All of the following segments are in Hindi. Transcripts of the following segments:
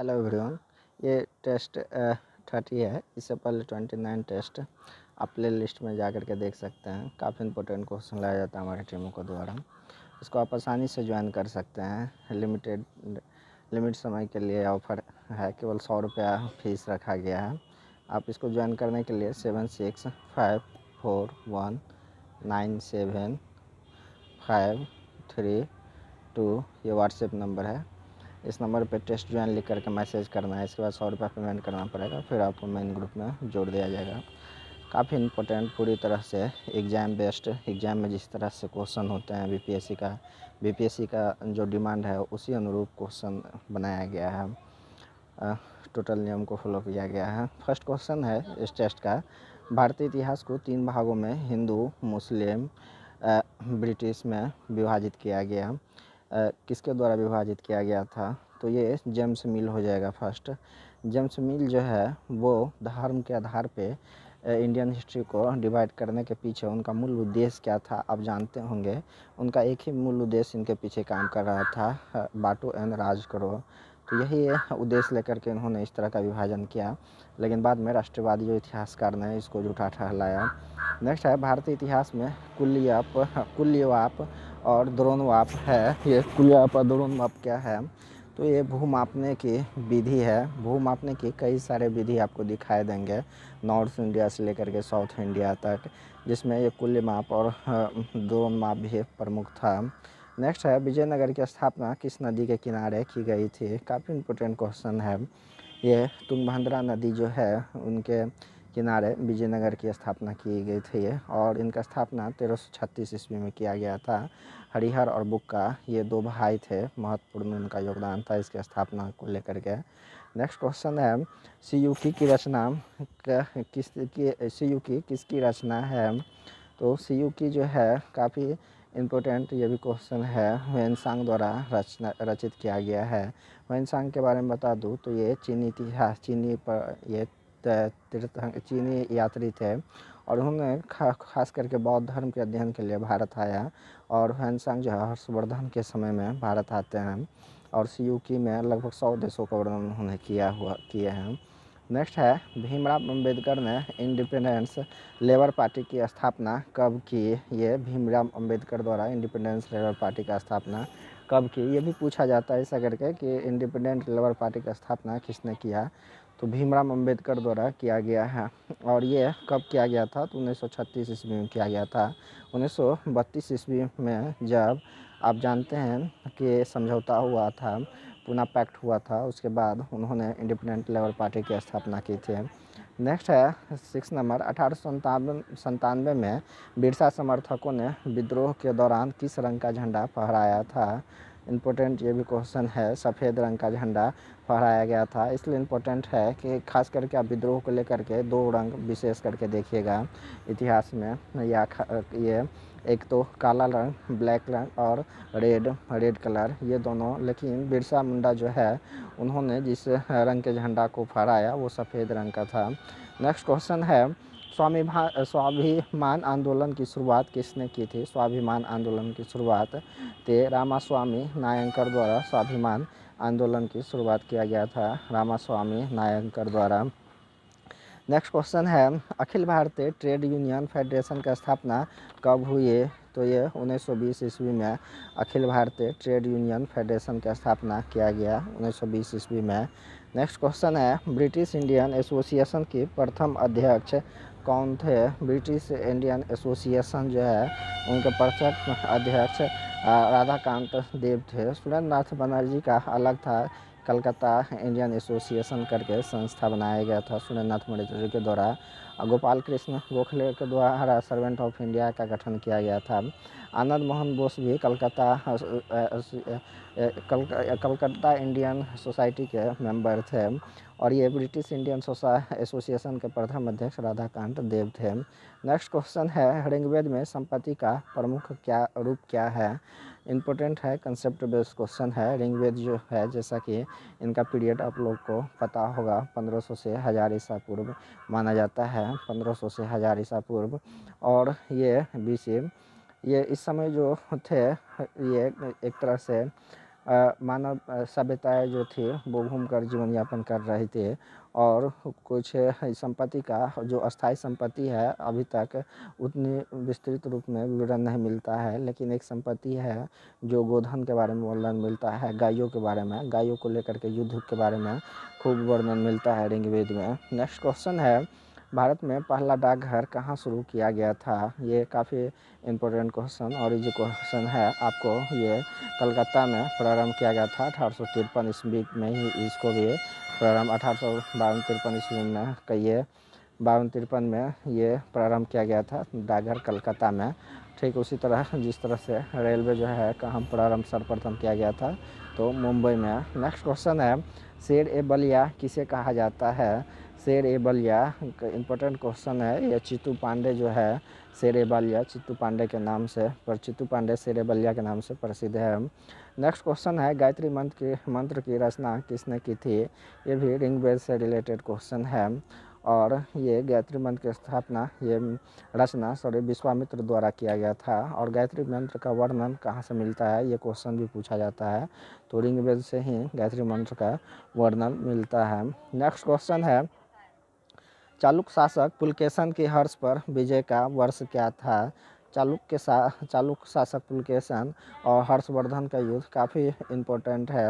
हेलो एवरीवन ये टेस्ट थर्टी है इससे पहले ट्वेंटी नाइन टेस्ट आप प्ले लिस्ट में जा कर के देख सकते हैं काफ़ी इंपॉर्टेंट क्वेश्चन लाया जाता है हमारी टीमों को द्वारा इसको आप आसानी से ज्वाइन कर सकते हैं लिमिटेड लिमिट समय के लिए ऑफर है केवल सौ रुपया फीस रखा गया है आप इसको ज्वाइन करने के लिए seven six five four one nine seven five three two ये व्हाट्सएप नंबर है इस नंबर पे टेस्ट ज्वाइन लिख करके मैसेज करना है इसके बाद सौ रुपया पेमेंट करना पड़ेगा फिर आपको मेन ग्रुप में जोड़ दिया जाएगा काफ़ी इम्पोर्टेंट पूरी तरह से एग्ज़ाम बेस्ड एग्ज़ाम में जिस तरह से क्वेश्चन होते हैं बीपीएससी का बीपीएससी का जो डिमांड है उसी अनुरूप क्वेश्चन बनाया गया है टोटल नियम को फॉलो किया गया है फर्स्ट क्वेश्चन है इस टेस्ट का भारतीय इतिहास को तीन भागों में हिंदू मुस्लिम ब्रिटिश में विभाजित किया गया किसके द्वारा विभाजित किया गया था तो ये जेम्स मिल हो जाएगा फर्स्ट जेम्स मिल जो है वो धर्म के आधार पे इंडियन हिस्ट्री को डिवाइड करने के पीछे उनका मूल उद्देश्य क्या था आप जानते होंगे उनका एक ही मूल उद्देश्य इनके पीछे काम कर रहा था बाटो एंड राज करो तो यही उद्देश्य लेकर के इन्होंने इस तरह का विभाजन किया लेकिन बाद में राष्ट्रवादी जो इतिहासकार ने इसको झूठा ठहलाया नेक्स्ट है भारतीय इतिहास में कुल्यप कुल्यवाप और द्रोण माप है ये कुलियाप और द्रोण माप क्या है तो ये भू मापने की विधि है भू मापने की कई सारे विधि आपको दिखाई देंगे नॉर्थ इंडिया से लेकर के साउथ इंडिया तक जिसमें ये कुल्य माप और द्रोण माप भी प्रमुख था नेक्स्ट है विजयनगर की स्थापना किस नदी के किनारे की गई थी काफ़ी इम्पोर्टेंट क्वेश्चन है ये तुंगभद्रा नदी जो है उनके किनारे विजयनगर की स्थापना की गई थी और इनका स्थापना छत्तीस ईस्वी में किया गया था हरिहर और बुक्का ये दो भाई थे महत्वपूर्ण उनका योगदान था इसके स्थापना को लेकर के नेक्स्ट क्वेश्चन है सीयूकी की रचना किस की सीयूकी किसकी रचना है तो सीयूकी जो है काफ़ी इम्पोर्टेंट ये भी क्वेश्चन है वेनसांग द्वारा रचना रचित किया गया है वेनसांग के बारे में बता दूँ तो ये चीनी इतिहास चीनी पर ये तीर्थ चीनी यात्री थे और उन्होंने खा, खास करके बौद्ध धर्म के अध्ययन के लिए भारत आया और हैंसांग जो है हर्षवर्धन के समय में भारत आते हैं और सी में लगभग सौ देशों का वर्णन उन्होंने किया हुआ किए हैं नेक्स्ट है भीमराव अंबेडकर ने इंडिपेंडेंस लेबर पार्टी की स्थापना कब की ये भीमराव अंबेडकर द्वारा इंडिपेंडेंस लेबर पार्टी का स्थापना कब की ये भी पूछा जाता है ऐसा करके कि इंडिपेंडेंट लेबर पार्टी का स्थापना किसने किया तो भीमराव अंबेडकर द्वारा किया गया है और ये कब किया गया था तो उन्नीस सौ ईस्वी में किया गया था उन्नीस सौ बत्तीस ईस्वी में जब आप जानते हैं कि समझौता हुआ था पुना पैक्ट हुआ था उसके बाद उन्होंने इंडिपेंडेंट लेबर पार्टी की स्थापना की थी नेक्स्ट है सिक्स नंबर अठारह सौ संतानवे में बिरसा समर्थकों ने विद्रोह के दौरान किस रंग का झंडा फहराया था इम्पोर्टेंट ये भी क्वेश्चन है सफ़ेद रंग का झंडा फहराया गया था इसलिए इम्पोर्टेंट है कि खास करके आप विद्रोह को लेकर के दो रंग विशेष करके देखिएगा इतिहास में या ये एक तो काला रंग ब्लैक रंग और रेड रेड कलर ये दोनों लेकिन बिरसा मुंडा जो है उन्होंने जिस रंग के झंडा को फहराया वो सफ़ेद रंग का था नेक्स्ट क्वेश्चन है स्वाभिमान स्वाभिमान आंदोलन की शुरुआत किसने की थी स्वाभिमान आंदोलन की शुरुआत थे रामास्वामी नायंकर द्वारा स्वाभिमान आंदोलन की शुरुआत किया गया था रामास्वामी नायंकर द्वारा नेक्स्ट क्वेश्चन है अखिल भारतीय ट्रेड यूनियन फेडरेशन का स्थापना कब हुई तो ये 1920 ईस्वी में अखिल भारतीय ट्रेड यूनियन फेडरेशन का स्थापना किया गया 1920 ईस्वी में नेक्स्ट क्वेश्चन है ब्रिटिश इंडियन एसोसिएशन की प्रथम अध्यक्ष कौन थे ब्रिटिश इंडियन एसोसिएशन जो है उनके प्रचक अध्यक्ष राधाकांत देव थे सुरेंद्र नाथ बनर्जी का अलग था कलकत्ता इंडियन एसोसिएशन करके संस्था बनाया गया था सुरेंद्रनाथ मंडेचरी के द्वारा गोपाल कृष्ण गोखले के द्वारा सर्वेंट ऑफ इंडिया का गठन किया गया था आनंद मोहन बोस भी कलकत्ता कलकत्ता इंडियन सोसाइटी के मेंबर थे और ये ब्रिटिश इंडियन सोसा एसोसिएशन के प्रथम अध्यक्ष राधाकांत देव थे नेक्स्ट क्वेश्चन है ऋग्वेद में संपत्ति का प्रमुख क्या रूप क्या है इम्पोर्टेंट है कंसेप्ट बेस्ड क्वेश्चन है रिंग वेद जो है जैसा कि इनका पीरियड आप लोग को पता होगा 1500 से हज़ार ईसा पूर्व माना जाता है 1500 से हज़ार ईसा पूर्व और ये बी सी ये इस समय जो थे ये एक तरह से मानव सभ्यताएँ जो थी वो घूम कर जीवन यापन कर रही थी और कुछ संपत्ति का जो अस्थाई संपत्ति है अभी तक उतनी विस्तृत रूप में विवरण नहीं मिलता है लेकिन एक संपत्ति है जो गोधन के बारे में वर्णन मिलता है गायों के बारे में गायों को लेकर के युद्ध के बारे में खूब वर्णन मिलता है ऋग्वेद में नेक्स्ट क्वेश्चन है भारत में पहला डाकघर कहाँ शुरू किया गया था ये काफ़ी इम्पोर्टेंट क्वेश्चन और ये जो क्वेश्चन है आपको ये कलकत्ता में प्रारंभ किया गया था अठारह ईस्वी में ही इसको भी प्रारंभ अठारह सौ बावन तिरपन ईस्वी में कहिए बावन तिरपन में ये प्रारंभ किया गया था डाघर कलकत्ता में ठीक उसी तरह जिस तरह से रेलवे जो है कहाँ प्रारंभ सर्वप्रथम किया गया था तो मुंबई में नेक्स्ट क्वेश्चन है शेर ए बलिया किसे कहा जाता है शेर ए बलिया इम्पोर्टेंट क्वेश्चन है ये चित्तू पांडे जो है शेर ए बलिया चित्तू पांडे के नाम से पर चित्तू पांडे शेर ए बलिया के नाम से प्रसिद्ध है नेक्स्ट क्वेश्चन है गायत्री मंत्र के मंत्र की रचना किसने की थी ये भी रिंग बेल से रिलेटेड क्वेश्चन है और ये गायत्री मंत्र की स्थापना ये रचना सॉरी विश्वामित्र द्वारा किया गया था और गायत्री मंत्र का वर्णन कहाँ से मिलता है ये क्वेश्चन भी पूछा जाता है तो रिंग बेल से ही गायत्री मंत्र का वर्णन मिलता है नेक्स्ट क्वेश्चन है चालुक शासक पुलकेशन के हर्ष पर विजय का वर्ष क्या था चालुक के सा चालुक शासक पुलकेशन और हर्षवर्धन का युद्ध काफ़ी इम्पोर्टेंट है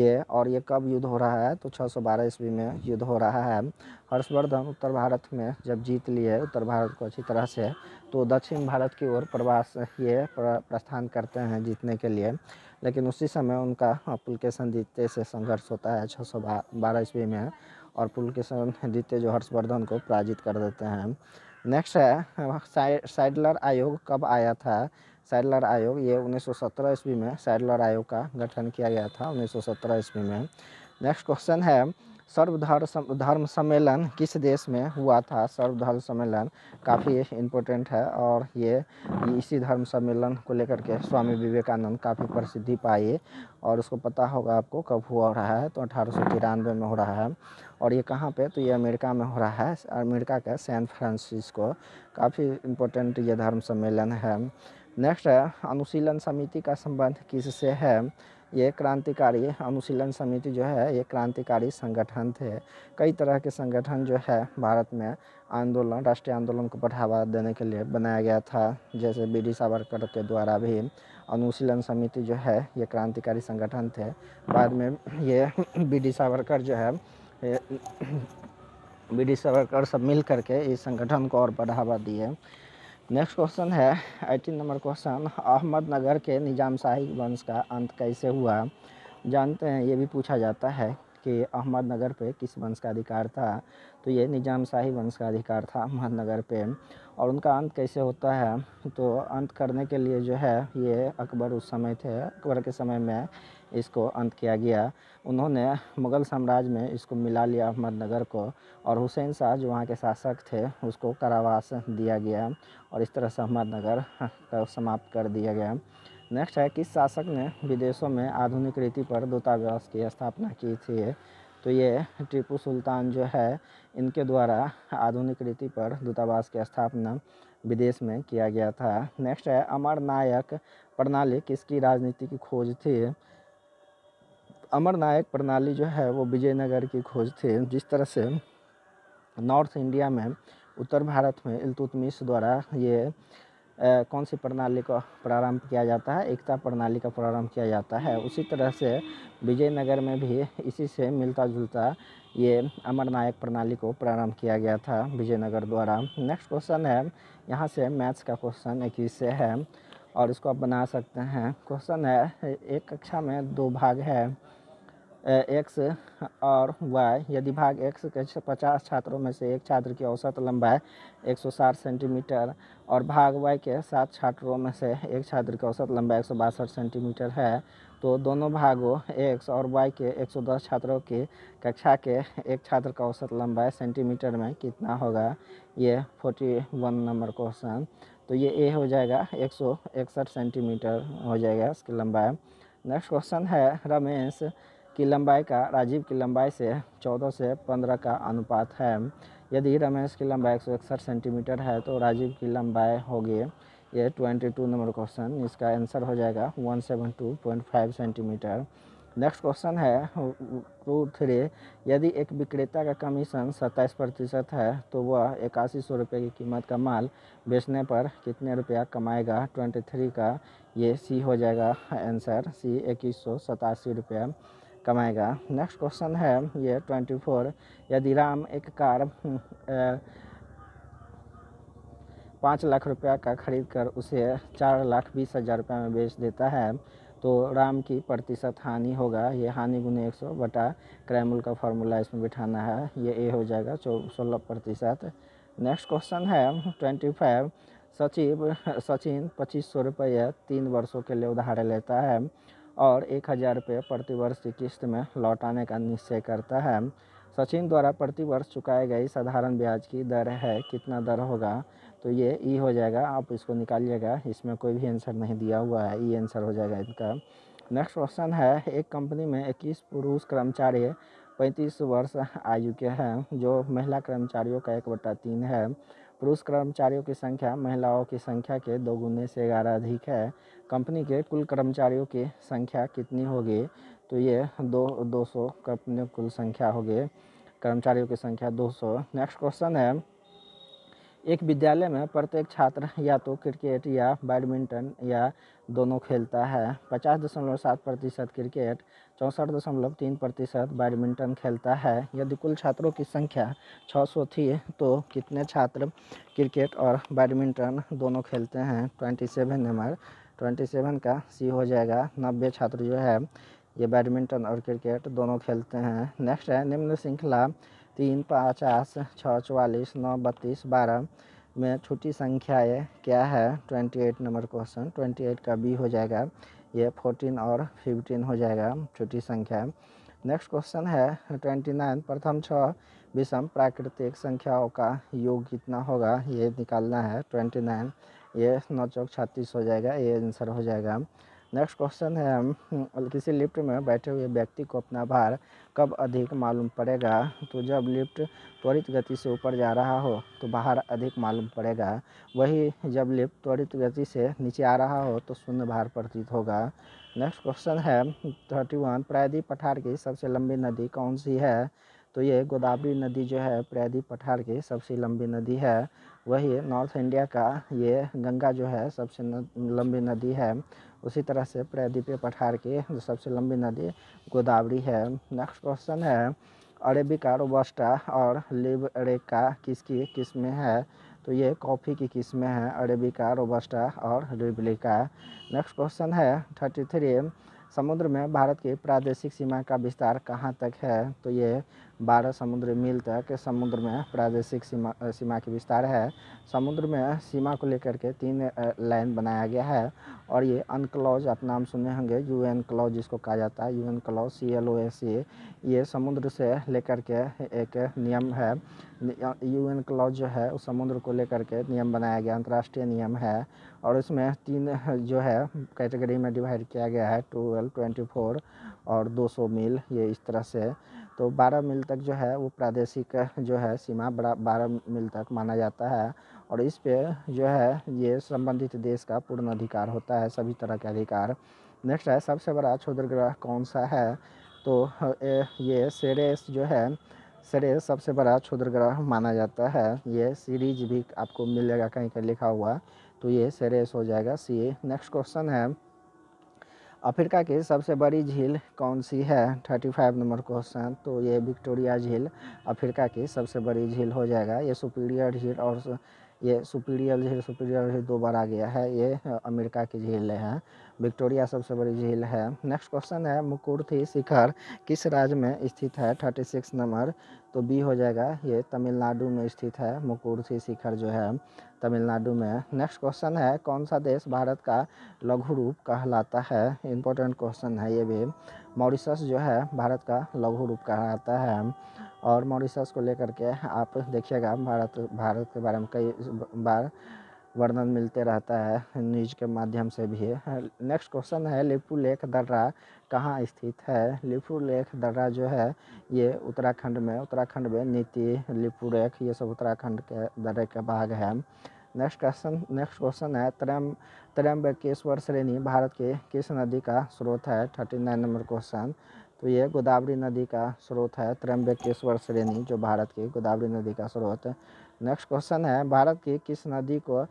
ये और ये कब युद्ध हो रहा है तो 612 ईस्वी में युद्ध हो रहा है हर्षवर्धन उत्तर भारत में जब जीत लिए उत्तर भारत को अच्छी तरह से तो दक्षिण भारत की ओर प्रवास ये प्रस्थान करते हैं जीतने के लिए लेकिन उसी समय उनका हाँ, पुलकेशन द्वितीय से संघर्ष होता है छः सौ बारह ईस्वी में और पुलकेशन द्वितीय जो हर्षवर्धन को पराजित कर देते हैं नेक्स्ट है साइडलर आयोग कब आया था साइडलर आयोग ये 1917 ईस्वी में साइडलर आयोग का गठन किया गया था 1917 ईस्वी में नेक्स्ट क्वेश्चन है सर्वधर्म धर्म सम्मेलन किस देश में हुआ था सर्वधर्म सम्मेलन काफ़ी इम्पोर्टेंट है और ये इसी धर्म सम्मेलन को लेकर के स्वामी विवेकानंद काफ़ी प्रसिद्धि पाई और उसको पता होगा आपको कब हुआ रहा है तो अठारह में हो रहा है और ये कहाँ पे तो ये अमेरिका में हो रहा है अमेरिका का सैन फ्रांसिस्को काफ़ी इम्पोर्टेंट ये धर्म सम्मेलन है नेक्स्ट है अनुशीलन समिति का संबंध किससे है ये क्रांतिकारी अनुशीलन समिति जो है ये क्रांतिकारी संगठन थे कई तरह के संगठन जो है भारत में आंदोलन राष्ट्रीय आंदोलन को बढ़ावा देने के लिए बनाया गया था जैसे बी डी सावरकर के द्वारा भी अनुशीलन समिति जो है ये क्रांतिकारी संगठन थे बाद में ये बी डी सावरकर जो है बी डी सावरकर सब मिल करके इस संगठन को और बढ़ावा दिए नेक्स्ट क्वेश्चन है एटीन नंबर क्वेश्चन अहमदनगर के निज़ाम वंश का अंत कैसे हुआ जानते हैं ये भी पूछा जाता है कि अहमदनगर पे किस वंश का अधिकार था तो ये निज़ाम शाही वंश का अधिकार था अहमदनगर पे और उनका अंत कैसे होता है तो अंत करने के लिए जो है ये अकबर उस समय थे अकबर के समय में इसको अंत किया गया उन्होंने मुग़ल साम्राज्य में इसको मिला लिया अहमदनगर को और हुसैन शाह जो वहाँ के शासक थे उसको कारावास दिया गया और इस तरह से अहमदनगर का समाप्त कर दिया गया नेक्स्ट है किस शासक ने विदेशों में आधुनिक रीति पर दूतावास की स्थापना की थी तो ये टीपू सुल्तान जो है इनके द्वारा आधुनिक रीति पर दूतावास की स्थापना विदेश में किया गया था नेक्स्ट है अमर नायक प्रणाली किसकी राजनीति की खोज थी अमर नायक प्रणाली जो है वो विजयनगर की खोज थी जिस तरह से नॉर्थ इंडिया में उत्तर भारत में इलतुतमिश द्वारा ये कौन सी प्रणाली का प्रारंभ किया जाता है एकता प्रणाली का प्रारंभ किया जाता है उसी तरह से विजयनगर में भी इसी से मिलता जुलता ये अमरनायक प्रणाली को प्रारंभ किया गया था विजयनगर द्वारा नेक्स्ट क्वेश्चन है यहाँ से मैथ्स का क्वेश्चन इक्कीस से है और इसको आप बना सकते हैं क्वेश्चन है एक कक्षा में दो भाग है एक्स और वाई यदि भाग एक्स के पचास छात्रों में से एक छात्र की औसत लंबाई 160 सेंटीमीटर और भाग वाई के सात छात्रों में से एक छात्र की औसत लंबाई एक सेंटीमीटर है तो दोनों भागों एक्स और वाई के 110 छात्रों की कक्षा के एक छात्र का औसत लंबाई सेंटीमीटर में कितना होगा ये 41 नंबर क्वेश्चन तो ये ए हो जाएगा एक सेंटीमीटर हो जाएगा इसकी लंबाई नेक्स्ट क्वेश्चन है रमेश की लंबाई का राजीव की लंबाई से 14 से 15 का अनुपात है यदि रमेश की लंबाई एक सेंटीमीटर है तो राजीव की लंबाई होगी ये 22 नंबर क्वेश्चन इसका आंसर हो जाएगा 172.5 सेंटीमीटर नेक्स्ट क्वेश्चन है टू थ्री यदि एक विक्रेता का कमीशन सत्ताईस प्रतिशत है तो वह इक्यासी सौ रुपये की कीमत का माल बेचने पर कितने रुपया कमाएगा ट्वेंटी थ्री का ये सी हो जाएगा आंसर सी इक्कीस सौ सतासी रुपया कमाएगा नेक्स्ट क्वेश्चन है ये ट्वेंटी फोर यदि राम एक कार पाँच लाख रुपया का खरीद कर उसे चार लाख बीस हज़ार रुपये में बेच देता है तो राम की प्रतिशत हानि होगा ये हानि गुने एक सौ बटा क्रैमुल का फार्मूला इसमें बिठाना है ये ए हो जाएगा चौ सोलह प्रतिशत नेक्स्ट क्वेश्चन है ट्वेंटी फाइव सचिव सचिन पच्चीस सौ रुपये तीन वर्षों के लिए उधार लेता है और एक हज़ार रुपये प्रतिवर्ष की किस्त में लौटाने का निश्चय करता है सचिन द्वारा प्रतिवर्ष चुकाए गए साधारण ब्याज की दर है कितना दर होगा तो ये ई हो जाएगा आप इसको निकालिएगा इसमें कोई भी आंसर नहीं दिया हुआ है ई आंसर हो जाएगा इनका नेक्स्ट क्वेश्चन है एक कंपनी में इक्कीस पुरुष कर्मचारी पैंतीस वर्ष आयु के हैं जो महिला कर्मचारियों का एक बटा तीन है पुरुष कर्मचारियों की संख्या महिलाओं की संख्या के दोगुने से ग्यारह अधिक है कंपनी के कुल कर्मचारियों की संख्या कितनी होगी तो ये दो दो सौ कंपनी कुल संख्या होगी कर्मचारियों की संख्या दो सौ नेक्स्ट क्वेश्चन है एक विद्यालय में प्रत्येक छात्र या तो क्रिकेट या बैडमिंटन या दोनों खेलता है पचास दशमलव सात प्रतिशत क्रिकेट चौंसठ दशमलव तीन प्रतिशत बैडमिंटन खेलता है यदि कुल छात्रों की संख्या छः सौ थी तो कितने छात्र क्रिकेट और बैडमिंटन दोनों खेलते हैं twenty seven number twenty seven का सी हो जाएगा नब्बे छात्र जो है ये बैडमिंटन और क्रिकेट दोनों खेलते हैं नेक्स्ट है निम्न श्रृंखला तीन पचास छः चवालीस नौ बत्तीस बारह में छोटी संख्याएं क्या है twenty eight number question twenty eight का बी हो जाएगा ये फोर्टीन और फिफ्टीन हो जाएगा छोटी संख्या नेक्स्ट क्वेश्चन है ट्वेंटी नाइन प्रथम छः विषम प्राकृतिक संख्याओं का योग कितना होगा ये निकालना है ट्वेंटी नाइन ये नौ चौक छत्तीस हो जाएगा ये आंसर हो जाएगा नेक्स्ट क्वेश्चन है हम्म, किसी लिफ्ट में बैठे हुए व्यक्ति को अपना भार कब अधिक मालूम पड़ेगा तो जब लिफ्ट त्वरित गति से ऊपर जा रहा हो तो भार अधिक मालूम पड़ेगा वही जब लिफ्ट त्वरित गति से नीचे आ रहा हो तो शून्य भार प्रतीत होगा नेक्स्ट क्वेश्चन है थर्टी वन प्रायदी पठार की सबसे लंबी नदी कौन सी है तो ये गोदावरी नदी जो है प्रायदी पठार की सबसे लंबी नदी है वही नॉर्थ इंडिया का ये गंगा जो है सबसे लंबी नदी है उसी तरह से प्रायद्वीपीय पठार की जो सबसे लंबी नदी गोदावरी है नेक्स्ट क्वेश्चन है अरेबिका रोबस्टा और लिबरेका किसकी किस्में है तो ये कॉफ़ी की किस्में हैं अरेबिका रोबस्टा और लिबरेका नेक्स्ट क्वेश्चन है थर्टी थ्री समुद्र में भारत की प्रादेशिक सीमा का विस्तार कहाँ तक है तो ये बारह समुद्र मील तक समुद्र में प्रादेशिक सीमा सीमा की विस्तार है समुद्र में सीमा को लेकर के तीन लाइन बनाया गया है और ये अनकलॉज आप नाम सुने होंगे यू एन क्लॉज जिसको कहा जाता है U N clause C L O S C e, ये समुद्र से लेकर के एक नियम है यू एन क्लॉज जो है उस समुद्र को लेकर के नियम बनाया गया अंतर्राष्ट्रीय नियम है और इसमें तीन जो है कैटेगरी में डिवाइड किया गया है ट्वेल्व ट्वेंटी फोर और दो सौ मील ये इस तरह से तो बारह मील तक जो है वो प्रादेशिक जो है सीमा बड़ा बारह मील तक माना जाता है और इस पे जो है ये संबंधित देश का पूर्ण अधिकार होता है सभी तरह के अधिकार नेक्स्ट है सबसे बड़ा क्षुद्र ग्रह कौन सा है तो ये सेरेस जो है सरेस सबसे बड़ा क्षुद्र ग्रह माना जाता है ये सीरीज भी आपको मिलेगा कहीं कहीं लिखा हुआ तो ये सेरेस हो जाएगा सी नेक्स्ट क्वेश्चन है अफ्रीका की सबसे बड़ी झील कौन सी है थर्टी फाइव नंबर क्वेश्चन तो ये विक्टोरिया झील अफ्रीका की सबसे बड़ी झील हो जाएगा ये सुपीरियर झील और ये सुपीरियर झील सुपीरियर झील दो बार आ गया है ये अमेरिका की झील है विक्टोरिया सबसे बड़ी झील है नेक्स्ट क्वेश्चन है मुकुर्थी शिखर किस राज्य में स्थित है थर्टी सिक्स नंबर तो बी हो जाएगा ये तमिलनाडु में स्थित है मुकुर्थी शिखर जो है तमिलनाडु में नेक्स्ट क्वेश्चन है कौन सा देश भारत का लघु रूप कहलाता है इम्पोर्टेंट क्वेश्चन है ये भी मॉरिशस जो है भारत का लघु रूप कहलाता है और मॉरिशस को लेकर के आप देखिएगा भारत भारत के बारे में कई बार वर्णन मिलते रहता है न्यूज के माध्यम से भी नेक्स्ट क्वेश्चन है लिपू लेख दर्रा कहाँ स्थित है लिपू लेख दर्रा जो है ये उत्तराखंड में उत्तराखंड में नीति लिपू लेख ये सब उत्तराखंड के दर्रे का भाग है नेक्स्ट क्वेश्चन नेक्स्ट क्वेश्चन है त्रम त्रयम्बकेश्वर श्रेणी भारत के किस नदी का स्रोत है थर्टी नाइन नंबर क्वेश्चन तो ये गोदावरी नदी का स्रोत है त्रयम्बकेश्वर श्रेणी जो भारत की गोदावरी नदी का स्रोत नेक्स्ट क्वेश्चन है भारत की किस नदी को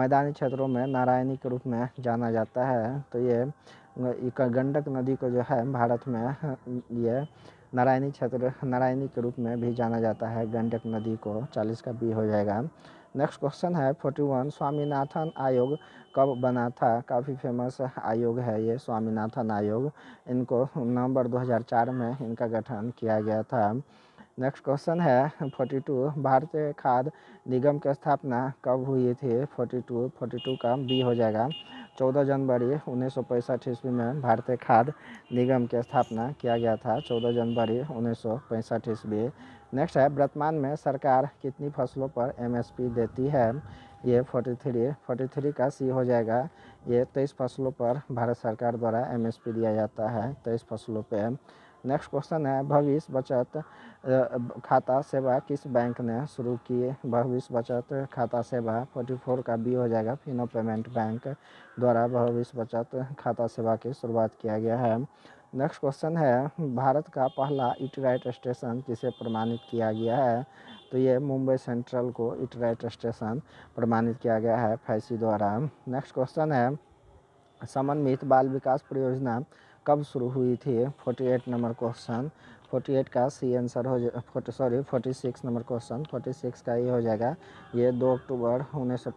मैदानी क्षेत्रों में नारायणी के रूप में जाना जाता है तो ये गंडक नदी को जो है भारत में ये नारायणी क्षेत्र नारायणी के रूप में भी जाना जाता है गंडक नदी को चालीस का बी हो जाएगा नेक्स्ट क्वेश्चन है फोर्टी वन स्वामीनाथन आयोग कब बना था काफ़ी फेमस आयोग है ये स्वामीनाथन आयोग इनको नवंबर 2004 में इनका गठन किया गया था नेक्स्ट क्वेश्चन है फोर्टी टू भारतीय खाद निगम की स्थापना कब हुई थी फोर्टी टू फोर्टी टू का बी हो जाएगा चौदह जनवरी उन्नीस सौ पैंसठ ईस्वी में भारतीय खाद निगम की स्थापना किया गया था चौदह जनवरी उन्नीस सौ पैंसठ ईस्वी नेक्स्ट है वर्तमान में सरकार कितनी फसलों पर एमएसपी देती है ये 43 43 का सी हो जाएगा ये तेईस फसलों पर भारत सरकार द्वारा एमएसपी दिया जाता है तेईस फसलों पे नेक्स्ट क्वेश्चन है भविष्य बचत खाता सेवा किस बैंक ने शुरू की भविष्य बचत खाता सेवा 44 का बी हो जाएगा फिनो पेमेंट बैंक द्वारा भविष्य बचत खाता सेवा की शुरुआत किया गया है नेक्स्ट क्वेश्चन है भारत का पहला इटराइट स्टेशन जिसे प्रमाणित किया गया है तो ये मुंबई सेंट्रल को इटराइट स्टेशन प्रमाणित किया गया है फैसी द्वारा नेक्स्ट क्वेश्चन है समन्वित बाल विकास परियोजना कब शुरू हुई थी 48 नंबर क्वेश्चन 48 का सी आंसर हो sorry forty sorry 46 number question 46 का ये हो जाएगा ये 2 अक्टूबर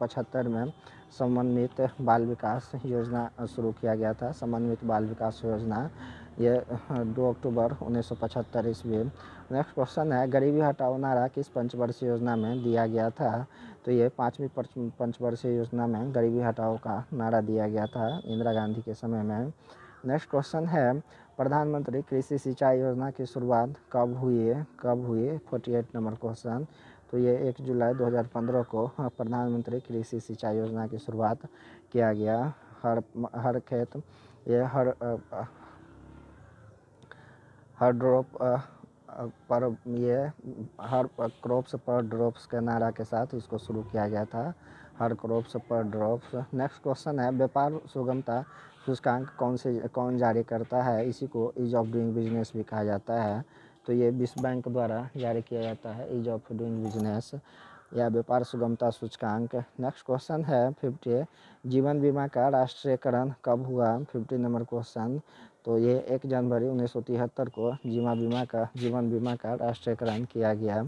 पचहत्तर में समन्वित बाल विकास योजना शुरू किया गया था समन्वित बाल विकास योजना ये हाँ, दो अक्टूबर उन्नीस सौ पचहत्तर ईस्वी नेक्स्ट क्वेश्चन है गरीबी हटाओ नारा किस पंचवर्षीय योजना में दिया गया था तो ये पाँचवीं पंचवर्षीय योजना में गरीबी हटाओ का नारा दिया गया था इंदिरा गांधी के समय में नेक्स्ट क्वेश्चन है प्रधानमंत्री कृषि सिंचाई योजना की शुरुआत कब हुई है कब हुई है फोर्टी एट नंबर क्वेश्चन तो ये एक जुलाई 2015 को हाँ, प्रधानमंत्री कृषि सिंचाई योजना की शुरुआत किया गया हर हर खेत ये हर हर ड्रॉप पर ये हर क्रॉप्स पर ड्रॉप्स के नारा के साथ इसको शुरू किया गया था हर क्रॉप्स पर ड्रॉप्स नेक्स्ट क्वेश्चन है व्यापार सुगमता सूचकांक कौन से कौन जारी करता है इसी को ईज ऑफ डूइंग बिजनेस भी कहा जाता है तो ये विश्व बैंक द्वारा जारी किया जाता है ईज ऑफ डूइंग बिजनेस या व्यापार सुगमता सूचकांक नेक्स्ट क्वेश्चन है फिफ्टी जीवन बीमा का राष्ट्रीयकरण कब हुआ फिफ्टी नंबर क्वेश्चन तो ये एक जनवरी उन्नीस को जीवन बीमा का जीवन बीमा का राष्ट्रीयकरण किया गया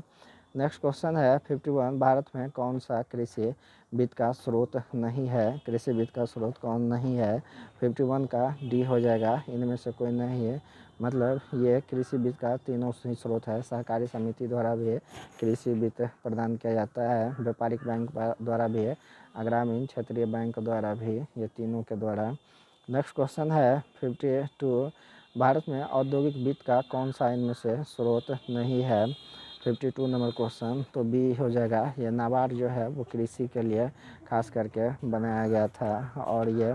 नेक्स्ट क्वेश्चन है 51 भारत में कौन सा कृषि वित्त का स्रोत नहीं है कृषि वित्त का स्रोत कौन नहीं है 51 का डी हो जाएगा इनमें से कोई नहीं है मतलब ये कृषि वित्त का तीनों ही स्रोत है सहकारी समिति द्वारा भी कृषि वित्त प्रदान किया जाता है व्यापारिक बैंक द्वारा भी है ग्रामीण क्षेत्रीय बैंक द्वारा भी ये तीनों के द्वारा नेक्स्ट क्वेश्चन है फिफ्टी टू भारत में औद्योगिक वित्त का कौन सा इनमें से स्रोत नहीं है फिफ्टी टू नंबर क्वेश्चन तो बी हो जाएगा ये नाबार्ड जो है वो कृषि के लिए खास करके बनाया गया था और ये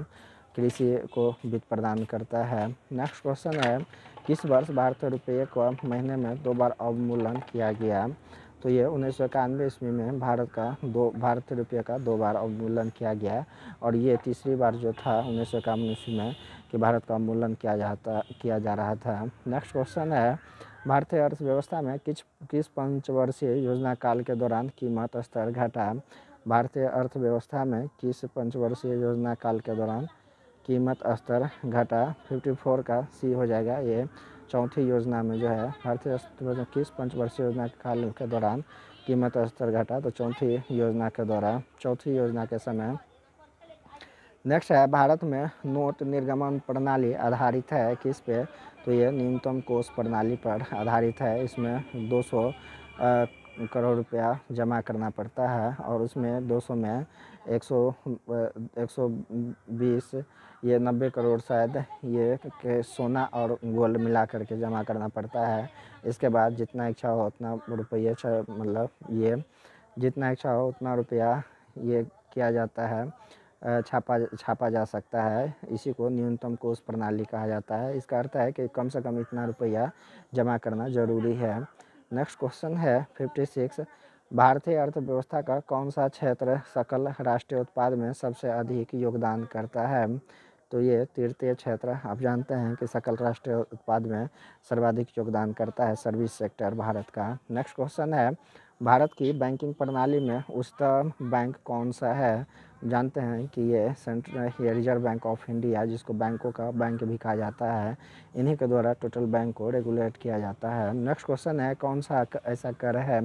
कृषि को वित्त प्रदान करता है नेक्स्ट क्वेश्चन है किस वर्ष भारतीय रुपये को महीने में दो बार अवमूलन किया गया तो ये उन्नीस सौ इक्यानवे ईस्वी में भारत का दो भारत रुपये का दो बार अवमूल्यन किया गया और ये तीसरी बार जो था उन्नीस सौ इक्यावन ईस्वी में कि भारत का अवमूल्यन किया जाता किया जा रहा था नेक्स्ट क्वेश्चन है भारतीय अर्थव्यवस्था में किस किस पंचवर्षीय योजना काल के दौरान कीमत स्तर घटा भारतीय अर्थव्यवस्था में किस पंचवर्षीय योजना काल के दौरान कीमत स्तर घटा 54 का सी हो जाएगा ये चौथी योजना में जो है भारतीय दो इक्कीस पंचवर्षीय योजना के काल के दौरान कीमत स्तर घटा तो चौथी योजना के दौरान चौथी योजना के समय नेक्स्ट है भारत में नोट निर्गमन प्रणाली आधारित है किस पे तो ये न्यूनतम कोष प्रणाली पर आधारित है इसमें 200 सौ करोड़ रुपया जमा करना पड़ता है और उसमें 200 में 100 120 ये 90 करोड़ शायद ये के सोना और गोल्ड मिला करके जमा करना पड़ता है इसके बाद जितना इच्छा हो उतना रुपये मतलब ये जितना इच्छा हो उतना रुपया ये किया जाता है छापा छापा जा सकता है इसी को न्यूनतम कोष प्रणाली कहा जाता है इसका अर्थ है कि कम से कम इतना रुपया जमा करना ज़रूरी है नेक्स्ट क्वेश्चन है फिफ्टी सिक्स भारतीय अर्थव्यवस्था का कौन सा क्षेत्र सकल राष्ट्रीय उत्पाद में सबसे अधिक योगदान करता है तो ये तृतीय क्षेत्र आप जानते हैं कि सकल राष्ट्रीय उत्पाद में सर्वाधिक योगदान करता है सर्विस सेक्टर भारत का नेक्स्ट क्वेश्चन है भारत की बैंकिंग प्रणाली में उच्चतम बैंक कौन सा है जानते हैं कि ये सेंट्रल ये रिजर्व बैंक ऑफ इंडिया जिसको बैंकों का बैंक भी कहा जाता है इन्हीं के द्वारा टोटल बैंक को रेगुलेट किया जाता है नेक्स्ट क्वेश्चन है कौन सा ऐसा कर है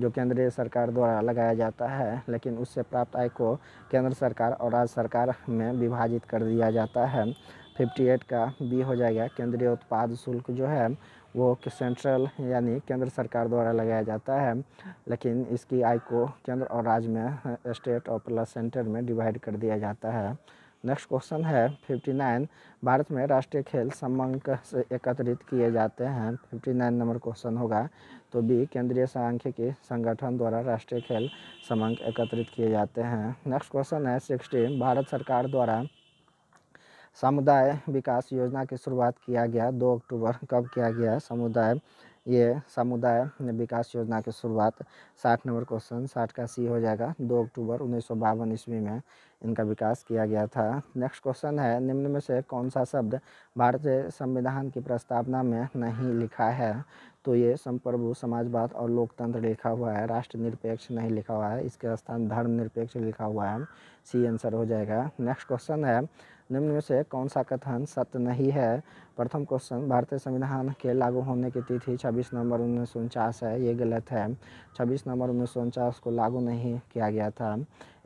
जो केंद्रीय सरकार द्वारा लगाया जाता है लेकिन उससे प्राप्त आय को केंद्र सरकार और राज्य सरकार में विभाजित कर दिया जाता है 58 का बी हो जाएगा केंद्रीय उत्पाद शुल्क जो है वो सेंट्रल यानी केंद्र सरकार द्वारा लगाया जाता है लेकिन इसकी आय को केंद्र और राज्य में स्टेट और प्लस सेंटर में डिवाइड कर दिया जाता है नेक्स्ट क्वेश्चन है फिफ्टी नाइन भारत में राष्ट्रीय खेल संबंक से एकत्रित किए जाते हैं फिफ्टी नाइन नंबर क्वेश्चन होगा तो बी केंद्रीय सांख्यिकी संगठन द्वारा राष्ट्रीय खेल संबंक एकत्रित किए जाते हैं नेक्स्ट क्वेश्चन है सिक्सटी भारत सरकार द्वारा समुदाय विकास योजना की शुरुआत किया गया दो अक्टूबर कब किया गया समुदाय ये समुदाय विकास योजना की शुरुआत साठ नंबर क्वेश्चन साठ का सी हो जाएगा दो अक्टूबर उन्नीस सौ बावन ईस्वी में इनका विकास किया गया था नेक्स्ट क्वेश्चन है निम्न में से कौन सा शब्द भारतीय संविधान की प्रस्तावना में नहीं लिखा है तो ये संप्रभु समाजवाद और लोकतंत्र लिखा हुआ है राष्ट्र निरपेक्ष नहीं लिखा हुआ है इसके स्थान धर्म निरपेक्ष लिखा हुआ है सी आंसर हो जाएगा नेक्स्ट क्वेश्चन है निम्न में से कौन सा कथन सत्य नहीं है प्रथम क्वेश्चन भारतीय संविधान के लागू होने की तिथि 26 नवंबर उन्नीस है ये गलत है 26 नवंबर उन्नीस को लागू नहीं किया गया था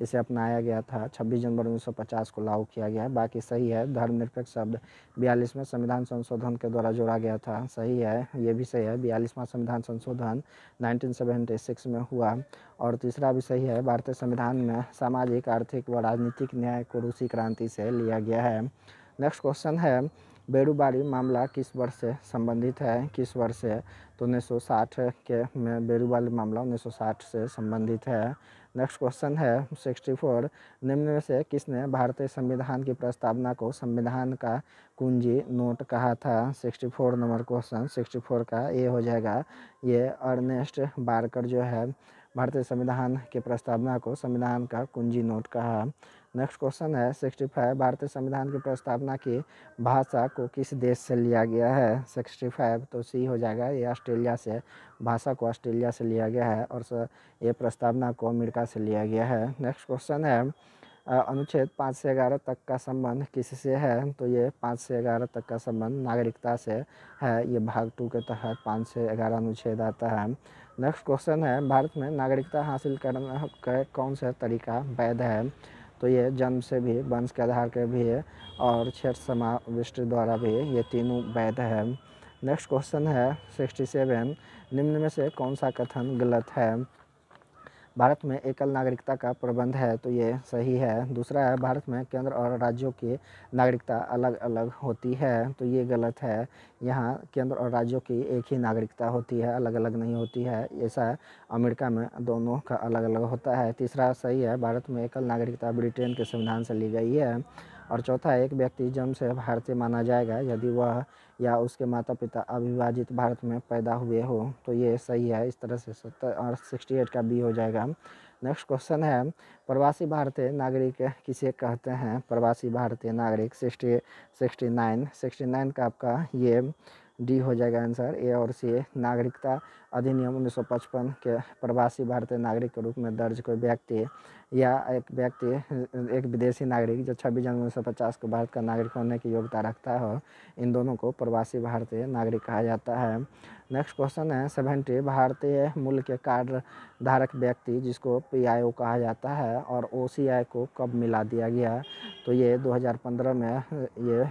इसे अपनाया गया था 26 जनवरी 1950 को लागू किया गया है बाकी सही है धर्मनिरपेक्ष शब्द बयालीसवें संविधान संशोधन के द्वारा जोड़ा गया था सही है ये भी सही है बयालीसवां संविधान संशोधन नाइनटीन में हुआ और तीसरा भी सही है भारतीय संविधान में सामाजिक आर्थिक व राजनीतिक न्याय को रूसी क्रांति से लिया गया है नेक्स्ट क्वेश्चन है बेरूबारी मामला किस वर्ष से संबंधित है किस वर्ष से तो 1960 के में बेरूबारी मामला 1960 से संबंधित है नेक्स्ट क्वेश्चन है 64 निम्न में से किसने भारतीय संविधान की प्रस्तावना को संविधान का कुंजी नोट कहा था 64 नंबर क्वेश्चन 64 का ये हो जाएगा ये अर्नेस्ट बारकर जो है भारतीय संविधान के प्रस्तावना को संविधान का कुंजी नोट कहा नेक्स्ट क्वेश्चन है सिक्सटी फाइव भारतीय संविधान की प्रस्तावना की भाषा को किस देश से लिया गया है सिक्सटी फाइव तो सी हो जाएगा ये ऑस्ट्रेलिया से भाषा को ऑस्ट्रेलिया से लिया गया है और ये प्रस्तावना को अमेरिका से लिया गया है नेक्स्ट क्वेश्चन है अनुच्छेद पाँच से ग्यारह तक का संबंध किस से है तो ये पाँच से ग्यारह तक का संबंध नागरिकता से है ये भाग टू के तहत पाँच से ग्यारह अनुच्छेद आता है नेक्स्ट क्वेश्चन है भारत में नागरिकता हासिल करना कौन सा तरीका वैध है तो ये जन्म से भी वंश के आधार के भी है और क्षेत्र समाविष्ट द्वारा भी ये तीनों वैध है नेक्स्ट क्वेश्चन है 67 निम्न में से कौन सा कथन गलत है भारत में एकल नागरिकता का प्रबंध है तो ये सही है दूसरा है भारत में केंद्र और राज्यों की नागरिकता अलग अलग होती है तो ये गलत है यहाँ केंद्र और राज्यों की एक ही नागरिकता होती है अलग अलग नहीं होती है ऐसा अमेरिका में दोनों का अलग अलग होता है तीसरा सही है भारत में एकल नागरिकता ब्रिटेन के संविधान से ली गई है और चौथा एक व्यक्ति जन्म से भारतीय माना जाएगा यदि वह या उसके माता पिता अविभाजित भारत में पैदा हुए हो तो ये सही है इस तरह से सत्तर और सिक्सटी एट का बी हो जाएगा नेक्स्ट क्वेश्चन है प्रवासी भारतीय नागरिक किसे कहते हैं प्रवासी भारतीय नागरिक sixty sixty nine sixty nine का आपका ये डी हो जाएगा आंसर ए और सी नागरिकता अधिनियम 1955 के प्रवासी भारतीय नागरिक के रूप में दर्ज कोई व्यक्ति या एक व्यक्ति एक विदेशी नागरिक जो छब्बीस जनवरी उन्नीस सौ पचास को भारत का नागरिक होने की योग्यता रखता हो इन दोनों को प्रवासी भारतीय नागरिक कहा जाता है नेक्स्ट क्वेश्चन है सेवेंटी भारतीय मूल के कार्ड धारक व्यक्ति जिसको पीआईओ कहा जाता है और ओसीआई को कब मिला दिया गया तो ये 2015 में ये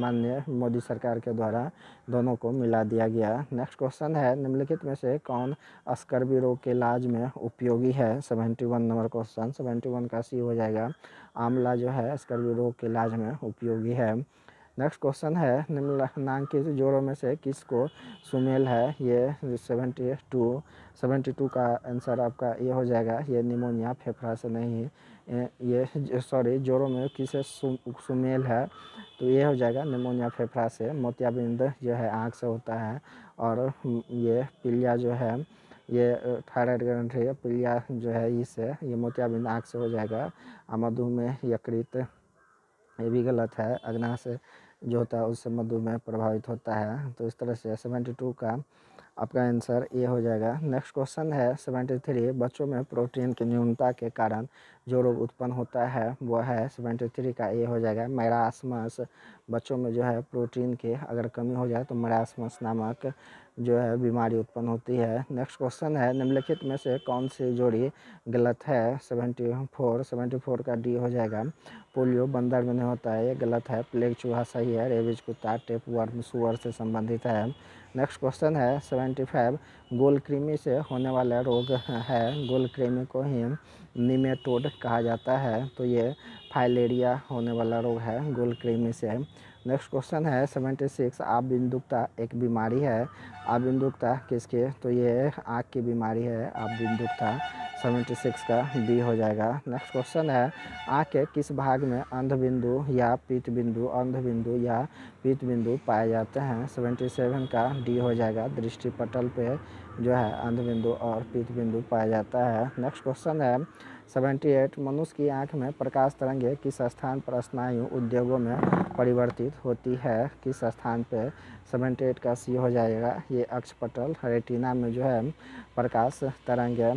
माननीय मोदी सरकार के द्वारा दोनों को मिला दिया गया नेक्स्ट क्वेश्चन है निम्नलिखित में से कौन अस्कर्बी रोग के इलाज में उपयोगी है seventy one number question seventy one का सी हो जाएगा आंवला जो है अस्कर्बी रोग के इलाज में उपयोगी है नेक्स्ट क्वेश्चन है निम्नलिखित जोड़ों में से किसको सुमेल है ये सेवेंटी टू सेवेंटी टू का आंसर आपका ये हो जाएगा ये निमोनिया फेफड़ा से नहीं ये सॉरी जोड़ों में किसे सु, सुमेल है तो ये हो जाएगा निमोनिया फेफड़ा से मोतियाबिंद जो है आँख से होता है और ये पीलिया जो है ये थायराइड ग्रंथि है पीलिया जो है इससे ये मोतियाबिंद आँख से हो जाएगा मधु में यकृत ये भी गलत है अग्नाश से जो होता है उससे मधु में प्रभावित होता है तो इस तरह से सेवेंटी टू का आपका आंसर ए हो जाएगा नेक्स्ट क्वेश्चन है सेवेंटी थ्री बच्चों में प्रोटीन की न्यूनता के कारण जो रोग उत्पन्न होता है वो है सेवेंटी थ्री का ए हो जाएगा मैरासमस बच्चों में जो है प्रोटीन की अगर कमी हो जाए तो मैरासमस नामक जो है बीमारी उत्पन्न होती है नेक्स्ट क्वेश्चन है निम्नलिखित में से कौन सी जोड़ी गलत है सेवेंटी फोर सेवेंटी फोर का डी हो जाएगा पोलियो बंदर में नहीं होता है ये गलत है प्लेग चूहा सही है रेबिज कुत्ता टेप वर्म सुअर से संबंधित है नेक्स्ट क्वेश्चन है सेवेंटी फाइव गोलक्रीमी से होने वाला रोग है गोलक्रीमी को ही निमेटोड कहा जाता है तो ये फाइलेरिया होने वाला रोग है गोलक्रीमी से नेक्स्ट क्वेश्चन है सेवेंटी सिक्स बिंदुकता एक बीमारी है बिंदुकता किसके तो ये आँख की बीमारी है आप बिंदुकता सेवेंटी सिक्स का बी हो जाएगा नेक्स्ट क्वेश्चन है आँख के किस भाग में अंध बिंदु या पीत बिंदु अंध बिंदु या पीत बिंदु पाए जाते हैं सेवेंटी सेवन का डी हो जाएगा दृष्टि पटल पे जो है अंध बिंदु और पीत बिंदु पाया जाता है नेक्स्ट क्वेश्चन है 78 मनुष्य की आंख में प्रकाश तरंगे किस स्थान पर स्नायु उद्योगों में परिवर्तित होती है किस स्थान पे 78 का सी हो जाएगा ये अक्षपटल रेटिना में जो है प्रकाश तरंगे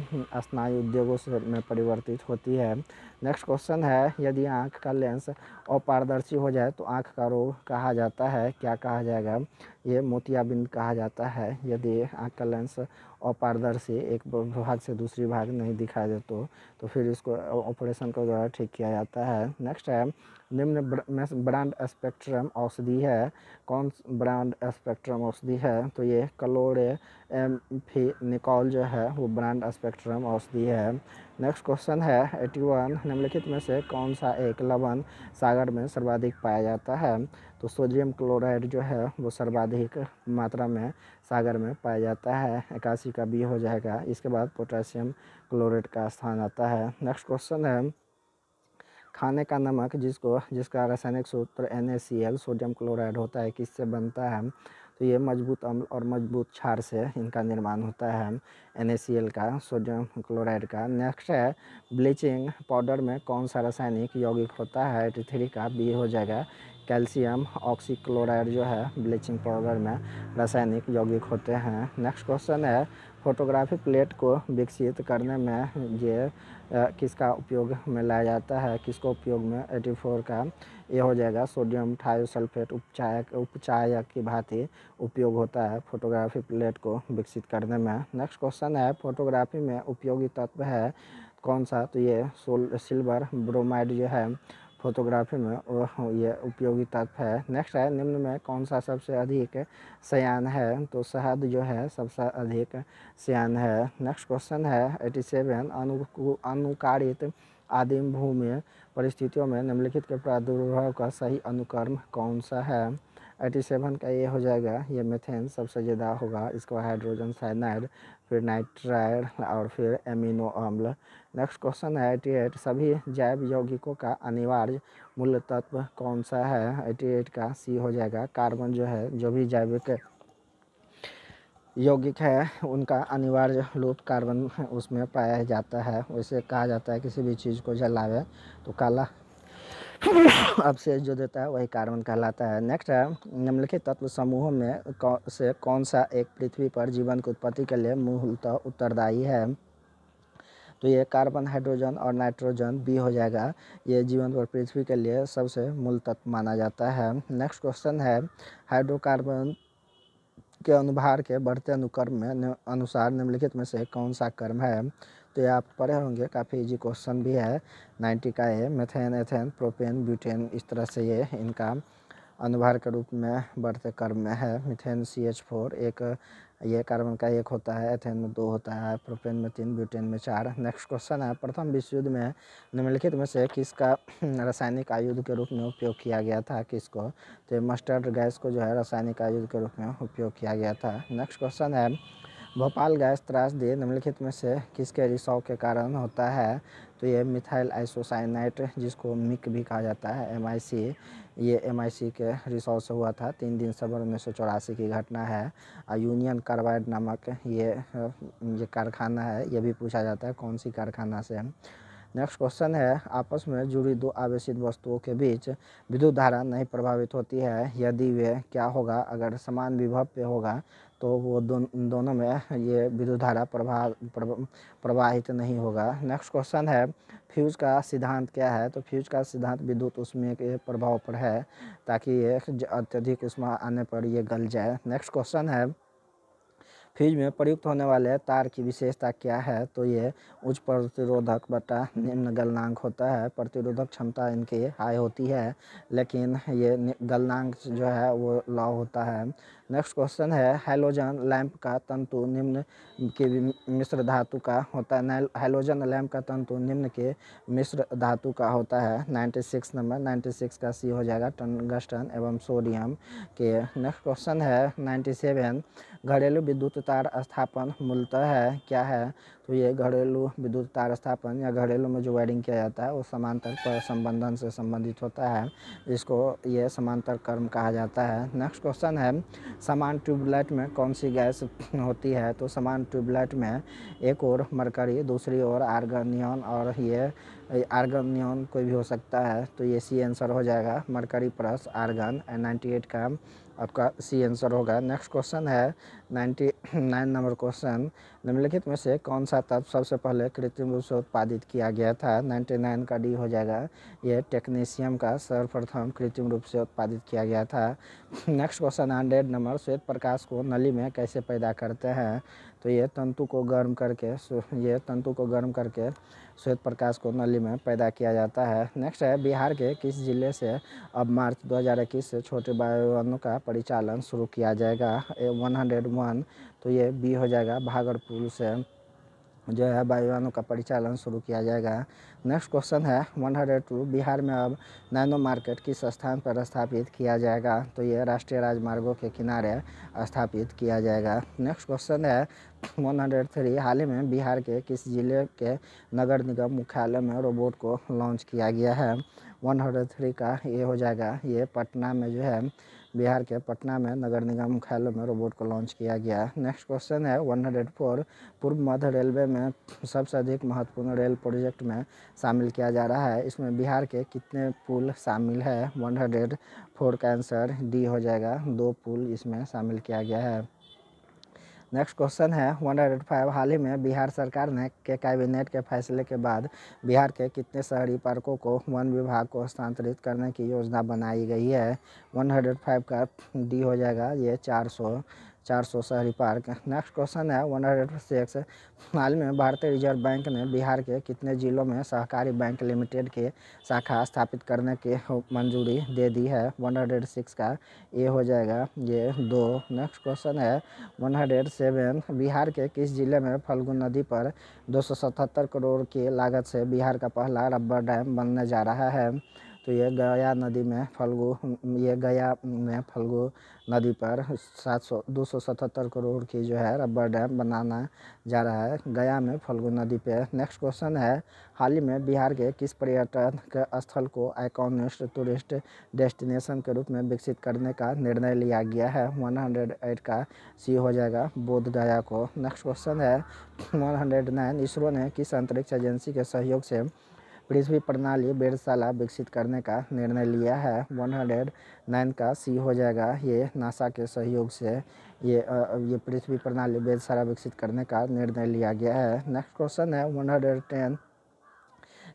स्नायु उद्योगों से में परिवर्तित होती है नेक्स्ट क्वेश्चन है यदि आँख का लेंस अपारदर्शी हो जाए तो आँख का रोग कहा जाता है क्या कहा जाएगा ये मोतियाबिंद कहा जाता है यदि आँख का लेंस अपारदर्शी एक भाग से दूसरी भाग नहीं दिखाई दे तो, तो फिर इसको ऑपरेशन के द्वारा ठीक किया जाता है नेक्स्ट है निम्न ब्रांड स्पेक्ट्रम औषधि है कौन ब्रांड स्पेक्ट्रम औषधि है तो ये कलोरे एम फी निकॉल जो है वो ब्रांड स्पेक्ट्रम औषधि है नेक्स्ट क्वेश्चन है एटी वन निम्नलिखित में से कौन सा एक लवण सागर में सर्वाधिक पाया जाता है तो सोडियम क्लोराइड जो है वो सर्वाधिक मात्रा में सागर में पाया जाता है इक्यासी का बी हो जाएगा इसके बाद पोटेशियम क्लोरेट का स्थान आता है नेक्स्ट क्वेश्चन है खाने का नमक जिसको जिसका रासायनिक सूत्र एन सोडियम क्लोराइड होता है किससे बनता है तो ये मजबूत अम्ल और मजबूत क्षार से इनका निर्माण होता है एन का सोडियम क्लोराइड का नेक्स्ट है ब्लीचिंग पाउडर में कौन सा रासायनिक यौगिक होता है एटी थ्री का बी हो जाएगा कैल्शियम ऑक्सीक्लोराइड जो है ब्लीचिंग पाउडर में रासायनिक यौगिक होते हैं नेक्स्ट क्वेश्चन है फोटोग्राफी प्लेट को विकसित करने में ये किसका उपयोग में लाया जाता है किसको उपयोग में एटी फोर का ये हो जाएगा सोडियम थायोसल्फेट उपचायक उपचायक की भांति उपयोग होता है फोटोग्राफी प्लेट को विकसित करने में नेक्स्ट क्वेश्चन है फोटोग्राफी में उपयोगी तत्व है कौन सा तो ये सोल सिल्वर ब्रोमाइड जो है फोटोग्राफी में ये उपयोगी तत्व है नेक्स्ट है निम्न में कौन सा सबसे अधिक सयान है तो शहद जो है सबसे अधिक सयान है नेक्स्ट क्वेश्चन है एटी सेवन अनु अनुकारित आदिम भूमि परिस्थितियों में निम्नलिखित के प्रादुर्भाव का सही अनुक्रम कौन सा है एटी सेवन का ये हो जाएगा ये मेथेन सबसे ज़्यादा होगा इसको हाइड्रोजन साइनाइड फिर नाइट्राइड और फिर एमिनो अम्ल नेक्स्ट क्वेश्चन है एटी एट सभी जैव यौगिकों का अनिवार्य मूल तत्व कौन सा है एटी एट का सी हो जाएगा कार्बन जो है जो भी जैविक यौगिक है उनका अनिवार्य रूप कार्बन उसमें पाया जाता है उसे कहा जाता है किसी भी चीज़ को जलावे तो काला अवशेष जो देता है वही कार्बन कहलाता है नेक्स्ट है निम्नलिखित तत्व समूहों में कौ, से कौन सा एक पृथ्वी पर जीवन की उत्पत्ति के लिए मूलतः उत्तरदायी है तो ये कार्बन हाइड्रोजन और नाइट्रोजन बी हो जाएगा ये जीवन पर पृथ्वी के लिए सबसे मूल तत्व माना जाता है नेक्स्ट क्वेश्चन है हाइड्रोकार्बन के अनुभार के बढ़ते अनुक्रम में अनुसार निम्नलिखित में से कौन सा कर्म है तो ये आप पढ़े होंगे काफ़ी इजी क्वेश्चन भी है नाइन्टी का ये मेथेन एथेन प्रोपेन ब्यूटेन इस तरह से ये इनका अनुभार के रूप में बढ़ते कर्म में है मिथेन सी एच फोर एक ये कार्बन का एक होता है एथेन में दो होता है प्रोपेन में तीन ब्यूटेन में चार नेक्स्ट क्वेश्चन है प्रथम विश्व युद्ध में निम्नलिखित में से किसका रासायनिक आयुध के रूप में उपयोग किया गया था किसको तो मस्टर्ड गैस को जो है रासायनिक आयुध के रूप में उपयोग किया गया था नेक्स्ट क्वेश्चन है भोपाल गैस त्रासदी निम्नलिखित में से किसके रिसाव के कारण होता है तो ये मिथाइल आइसोसाइनाइट जिसको मिक भी कहा जाता है एम ये एम के रिसाव से हुआ था तीन दिन सबर उन्नीस सौ चौरासी की घटना है और यूनियन कार्बाइड नामक ये ये कारखाना है ये भी पूछा जाता है कौन सी कारखाना से नेक्स्ट क्वेश्चन है आपस में जुड़ी दो आवेशित वस्तुओं के बीच विद्युत धारा नहीं प्रभावित होती है यदि वे क्या होगा अगर समान विभव पे होगा तो वो दोन दोनों में ये विद्युत धारा प्रभाव प्रवाहित नहीं होगा नेक्स्ट क्वेश्चन है फ्यूज का सिद्धांत क्या है तो फ्यूज का सिद्धांत विद्युत उसमें के प्रभाव पर है ताकि ये अत्यधिक उष्मा आने पर ये गल जाए नेक्स्ट क्वेश्चन है फ्यूज में प्रयुक्त होने वाले तार की विशेषता क्या है तो ये उच्च प्रतिरोधक बटा निम्न गलनांक होता है प्रतिरोधक क्षमता इनकी हाई होती है लेकिन ये गलनांक जो है वो लॉ होता है नेक्स्ट क्वेश्चन है हेलोजन लैंप का तंतु निम्न के मिश्र धातु का होता है हेलोजन लैंप का तंतु निम्न के मिश्र धातु का होता है 96 नंबर 96 का सी हो जाएगा टंगस्टन एवं सोडियम के नेक्स्ट क्वेश्चन है 97 घरेलू विद्युत तार स्थापन मूलतः है क्या है तो ये घरेलू विद्युत तार स्थापन या घरेलू में जो वायरिंग किया जाता है वो समांतर पर संबंधन से संबंधित होता है जिसको ये समांतर कर्म कहा जाता है नेक्स्ट क्वेश्चन है समान ट्यूबलाइट में कौन सी गैस होती है तो समान ट्यूबलाइट में एक और मरकरी दूसरी ओर आर्गनियन और ये आर्गन नियन कोई भी हो सकता है तो ये सी आंसर हो जाएगा mercury plus argon and ninety eight का आपका सी आंसर होगा नेक्स्ट क्वेश्चन है नाइन्टी नाइन नंबर क्वेश्चन निम्नलिखित में से कौन सा तत्व सबसे पहले कृत्रिम रूप से उत्पादित किया गया था नाइन्टी नाइन का डी हो जाएगा ये टेक्नीशियम का सर्वप्रथम कृत्रिम रूप से उत्पादित किया गया था नेक्स्ट क्वेश्चन हंड्रेड नंबर श्वेत प्रकाश को नली में कैसे पैदा करते हैं तो ये तंतु को गर्म करके ये तंतु को गर्म करके श्वेत प्रकाश को नली में पैदा किया जाता है नेक्स्ट है बिहार के किस जिले से अब मार्च 2021 से छोटे वायुवनों का परिचालन शुरू किया जाएगा वन हंड्रेड वन तो ये बी हो जाएगा भागलपुर से जो है वायुवानों का परिचालन शुरू किया जाएगा नेक्स्ट क्वेश्चन है 102 बिहार में अब नैनो मार्केट किस स्थान पर स्थापित किया जाएगा तो ये राष्ट्रीय राजमार्गों के किनारे स्थापित किया जाएगा नेक्स्ट क्वेश्चन है 103 हाल ही में बिहार के किस जिले के नगर निगम मुख्यालय में रोबोट को लॉन्च किया गया है 103 का ये हो जाएगा ये पटना में जो है बिहार के पटना में नगर निगम मुख्यालय में रोबोट को लॉन्च किया गया है नेक्स्ट क्वेश्चन है वन हंड्रेड फोर पूर्व मध्य रेलवे में सबसे अधिक महत्वपूर्ण रेल प्रोजेक्ट में शामिल किया जा रहा है इसमें बिहार के कितने पुल शामिल है वन हंड्रेड फोर का आंसर डी हो जाएगा दो पुल इसमें शामिल किया गया है नेक्स्ट क्वेश्चन है वन हंड्रेड फाइव हाल ही में बिहार सरकार ने के कैबिनेट के फैसले के बाद बिहार के कितने शहरी पार्कों को वन विभाग को स्थानांतरित करने की योजना बनाई गई है वन हंड्रेड फाइव का डी हो जाएगा ये चार सौ चार सौ शहरी पार्क नेक्स्ट क्वेश्चन है वन हंड्रेड सिक्स हाल में भारतीय रिजर्व बैंक ने बिहार के कितने जिलों में सहकारी बैंक लिमिटेड के शाखा स्थापित करने की मंजूरी दे दी है वन हंड्रेड सिक्स का ये हो जाएगा ये दो नेक्स्ट क्वेश्चन है वन हंड्रेड सेवन बिहार के किस जिले में फल्गुन नदी पर दो सौ सतहत्तर करोड़ की लागत से बिहार का पहला रबर डैम बनने जा रहा है तो यह गया नदी में फल्गु यह गया में फल्गु नदी पर सात सौ दो सौ सतहत्तर करोड़ की जो है रबर डैम बनाना जा रहा है गया में फल्गु नदी पे नेक्स्ट क्वेश्चन है हाल ही में बिहार के किस पर्यटन के स्थल को आइकॉनिस्ट टूरिस्ट डेस्टिनेशन के रूप में विकसित करने का निर्णय लिया गया है 108 का सी हो जाएगा बोध गया को नेक्स्ट क्वेश्चन है 109 इसरो ने किस अंतरिक्ष एजेंसी के सहयोग से पृथ्वी प्रणाली बेड़शाला विकसित करने का निर्णय लिया है 109 का सी हो जाएगा ये नासा के सहयोग से ये ये पृथ्वी प्रणाली बेड़शाला विकसित करने का निर्णय लिया गया है नेक्स्ट क्वेश्चन है 110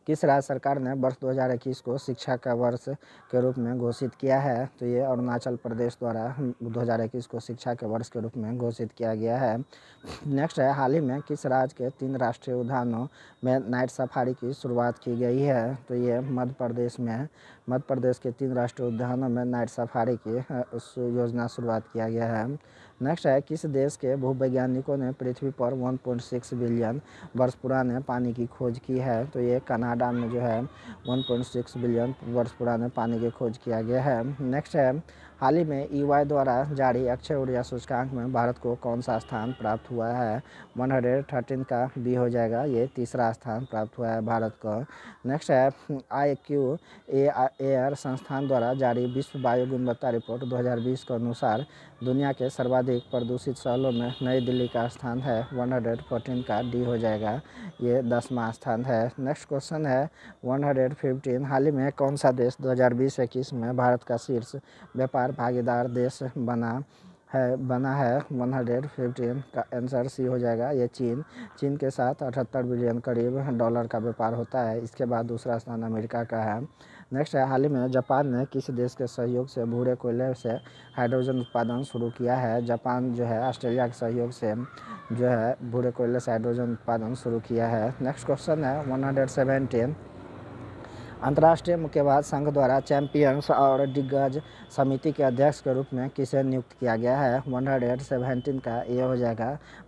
किस राज्य सरकार ने वर्ष 2021 को शिक्षा का वर्ष के रूप में घोषित किया है तो ये अरुणाचल प्रदेश द्वारा 2021 को शिक्षा के वर्ष के रूप में घोषित किया गया है नेक्स्ट है हाल ही में किस राज्य के तीन राष्ट्रीय उद्यानों में नाइट सफारी की शुरुआत की गई है तो ये मध्य प्रदेश में मध्य प्रदेश के तीन राष्ट्रीय उद्यानों में नाइट सफारी की योजना शुरुआत किया गया है नेक्स्ट है किस देश के भूवैज्ञानिकों ने पृथ्वी पर 1.6 बिलियन वर्ष पुराने पानी की खोज की है तो ये कनाडा में जो है 1.6 बिलियन वर्ष पुराने पानी की खोज किया गया है नेक्स्ट है हाल ही में ई e द्वारा जारी अक्षय ऊर्जा सूचकांक में भारत को कौन सा स्थान प्राप्त हुआ है वन का बी हो जाएगा ये तीसरा स्थान प्राप्त हुआ है भारत को नेक्स्ट है आई क्यू एयर संस्थान द्वारा जारी विश्व वायु गुणवत्ता रिपोर्ट 2020 के अनुसार दुनिया के सर्वाधिक प्रदूषित शहरों में नई दिल्ली का स्थान है वन हंड्रेड फोर्टीन का डी हो जाएगा ये दसवां स्थान है नेक्स्ट क्वेश्चन है वन हंड्रेड फिफ्टीन हाल ही में कौन सा देश 2020-21 में भारत का शीर्ष व्यापार भागीदार देश बना है बना है वन हंड्रेड फिफ्टीन का आंसर सी हो जाएगा ये चीन चीन के साथ अठहत्तर बिलियन करीब डॉलर का व्यापार होता है इसके बाद दूसरा स्थान अमेरिका का है नेक्स्ट है हाल ही में जापान ने किस देश के सहयोग से भूरे कोयले से हाइड्रोजन उत्पादन शुरू किया है जापान जो है ऑस्ट्रेलिया के सहयोग से जो है भूरे कोयले से हाइड्रोजन उत्पादन शुरू किया है नेक्स्ट क्वेश्चन है वन हंड्रेड सेवेंटीन अंतर्राष्ट्रीय मुक्केबाज संघ द्वारा चैंपियंस और दिग्गज समिति के अध्यक्ष के रूप में किसे नियुक्त किया गया है वन हंड्रेड सेवेंटीन का ये हो जाएगा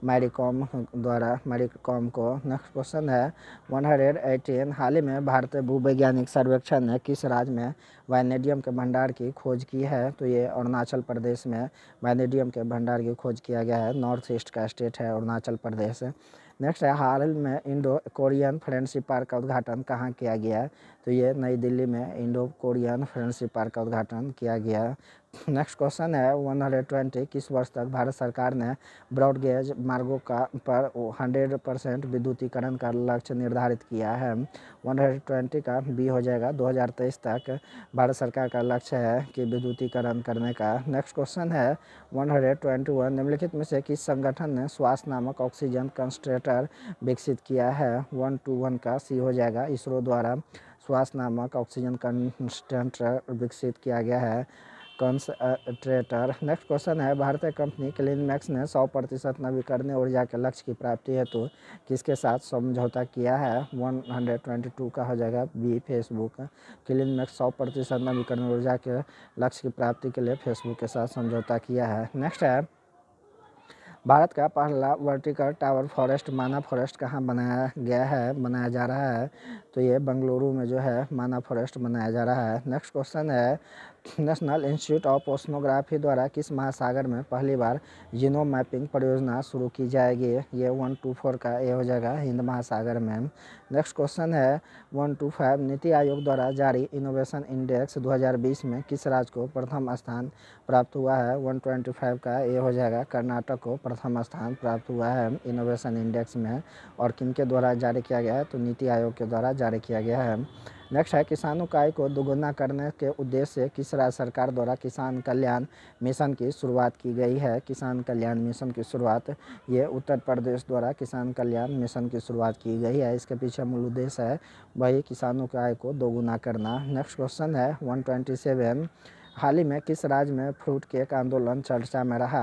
मैरी कॉम द्वारा मैरी कॉम को नेक्स्ट क्वेश्चन है वन हंड्रेड एटीन हाल ही में भारतीय भूवैज्ञानिक सर्वेक्षण ने किस राज्य में वाइनेडियम के भंडार की खोज की है तो ये अरुणाचल प्रदेश में वाइनेडियम के भंडार की खोज किया गया है नॉर्थ ईस्ट का स्टेट है अरुणाचल प्रदेश नेक्स्ट है हाल में इंडो कोरियन फ्रेंडशिप पार्क का उद्घाटन कहाँ किया गया तो ये नई दिल्ली में इंडो कोरियन फ्रेंडशिप पार्क का उद्घाटन किया गया नेक्स्ट क्वेश्चन है 120 किस वर्ष तक भारत सरकार ने ब्रॉडगेज मार्गों का पर 100 परसेंट विद्युतीकरण का लक्ष्य निर्धारित किया है 120 का बी हो जाएगा 2023 तक भारत सरकार का लक्ष्य है कि विद्युतीकरण करने का नेक्स्ट क्वेश्चन है 121 निम्नलिखित में से किस संगठन ने श्वास नामक ऑक्सीजन कंस्ट्रेटर विकसित किया है वन का सी हो जाएगा इसरो द्वारा श्वास नामक ऑक्सीजन कंसनट्रेटर विकसित किया गया है कंसट्रेटर नेक्स्ट क्वेश्चन है भारतीय कंपनी मैक्स ने 100 प्रतिशत नवीकरणीय ऊर्जा के लक्ष्य की प्राप्ति हेतु तो किसके साथ समझौता किया है 122 का हो जाएगा बी फेसबुक क्लिनमैक्स 100 प्रतिशत नवीकरणीय ऊर्जा के लक्ष्य की प्राप्ति के लिए फेसबुक के साथ समझौता किया है नेक्स्ट है भारत का पहला वर्टिकल टावर फॉरेस्ट माना फॉरेस्ट कहाँ बनाया गया है बनाया जा रहा है तो ये बंगलुरु में जो है माना फॉरेस्ट बनाया जा रहा है नेक्स्ट क्वेश्चन है नेशनल इंस्टीट्यूट ऑफ ओशनोग्राफी द्वारा किस महासागर में पहली बार जीनो मैपिंग परियोजना शुरू की जाएगी ये वन टू फोर का ये हो जाएगा हिंद महासागर में नेक्स्ट क्वेश्चन है one two five NITI Aayog द्वारा जारी इनोवेशन इंडेक्स 2020 में किस राज्य को प्रथम स्थान प्राप्त हुआ है वन ट्वेंटी फाइव का ये हो जाएगा कर्नाटक को प्रथम स्थान प्राप्त हुआ है इनोवेशन इंडेक्स में और किन द्वारा जारी किया गया है तो नीति आयोग के द्वारा जारी किया गया है नेक्स्ट है किसानों का आय को दोगुना करने के उद्देश्य से किस राज्य सरकार द्वारा किसान कल्याण मिशन की शुरुआत की गई है किसान कल्याण मिशन की शुरुआत ये उत्तर प्रदेश द्वारा किसान कल्याण मिशन की शुरुआत की गई है इसके पीछे मूल उद्देश्य है वही किसानों की आय को दोगुना करना नेक्स्ट क्वेश्चन है वन हाल ही में किस राज्य में फ्रूट केक आंदोलन चर्चा में रहा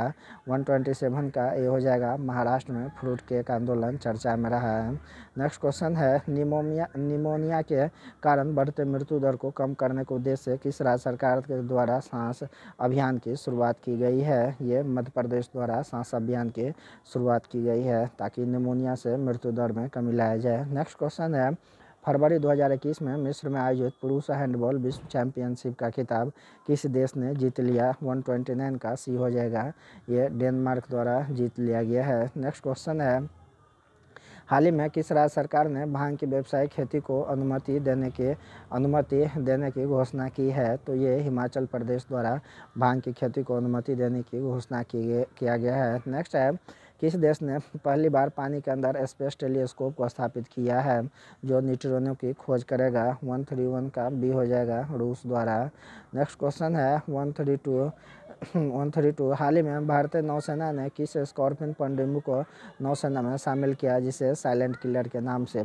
127 का ये हो जाएगा महाराष्ट्र में फ्रूट केक आंदोलन चर्चा में रहा है नेक्स्ट क्वेश्चन है निमोनिया निमोनिया के कारण बढ़ते मृत्यु दर को कम करने के उद्देश्य किस राज्य सरकार के द्वारा सांस अभियान की शुरुआत की गई है ये मध्य प्रदेश द्वारा सांस अभियान की शुरुआत की गई है ताकि निमोनिया से मृत्यु दर में कमी लाया जाए नेक्स्ट क्वेश्चन है फरवरी 2021 में मिस्र में आयोजित पुरुष हैंडबॉल विश्व चैंपियनशिप का खिताब किस देश ने जीत लिया 129 का सी हो जाएगा ये डेनमार्क द्वारा जीत लिया गया है नेक्स्ट क्वेश्चन है हाल ही में किस राज्य सरकार ने भांग की व्यवसायिक खेती को अनुमति देने के अनुमति देने की घोषणा की है तो ये हिमाचल प्रदेश द्वारा भांग की खेती को अनुमति देने की घोषणा की किया गया है नेक्स्ट है किस देश ने पहली बार पानी के अंदर स्पेस टेलीस्कोप को स्थापित किया है जो न्यूट्रोनों की खोज करेगा वन थ्री वन का बी हो जाएगा रूस द्वारा नेक्स्ट क्वेश्चन है one three two one thirty two हाल ही में भारतीय नौसेना ने किस स्कॉर्पियन पनडुब्बी को नौसेना में शामिल किया जिसे साइलेंट किलर के नाम से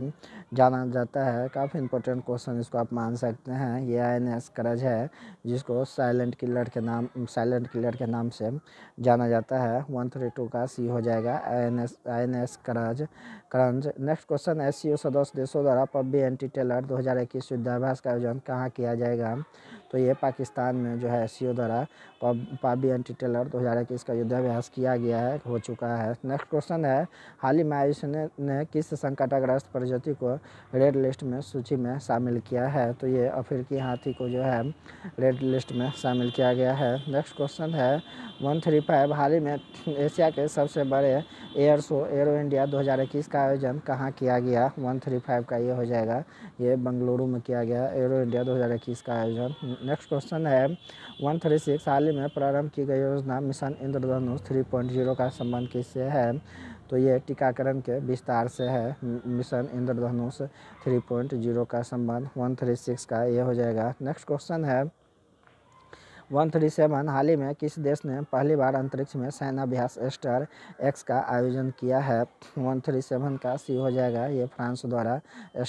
जाना जाता है काफ़ी इंपॉर्टेंट क्वेश्चन इसको आप मान सकते हैं ये आई एन एस करज है जिसको साइलेंट किलर के नाम साइलेंट किलर के नाम से जाना जाता है वन थर्टी टू का सी हो जाएगा I N S I N S करज Karanj next question S C O सदस्य देशों द्वारा पब्बी एंटी टेलर दो हज़ार इक्कीस युद्धाभ्यास का आयोजन कहाँ किया जाएगा तो ये पाकिस्तान में जो है सी द्वारा पाबी एंटी टेलर दो हज़ार इक्कीस का युद्धाभ्यास किया गया है हो चुका है नेक्स्ट क्वेश्चन है हाल ही में आयुष ने, ने किस संकटाग्रस्त प्रजाति को रेड लिस्ट में सूची में शामिल किया है तो ये अफ्रीकी हाथी को जो है रेड लिस्ट में शामिल किया गया है नेक्स्ट क्वेश्चन है वन थ्री फाइव हाल ही में एशिया के सबसे बड़े एयर शो एयरो इंडिया इक्कीस का आयोजन कहाँ किया गया वन थ्री फाइव का ये हो जाएगा ये बंगलुरु में किया गया एयरो इंडिया इक्कीस का आयोजन नेक्स्ट क्वेश्चन है वन थ्री सिक्स हाल ही में प्रारंभ की गई योजना mission Indradhanush three point zero का संबंध किससे है तो ये टीकाकरण के विस्तार से है mission Indradhanush three point zero का संबंध वन थ्री सिक्स का ये हो जाएगा नेक्स्ट क्वेश्चन है वन थ्री सेवन हाल ही में किस देश ने पहली बार अंतरिक्ष में सेना अभ्यास स्टार एक्स का आयोजन किया है वन थ्री सेवन का सी हो जाएगा ये फ्रांस द्वारा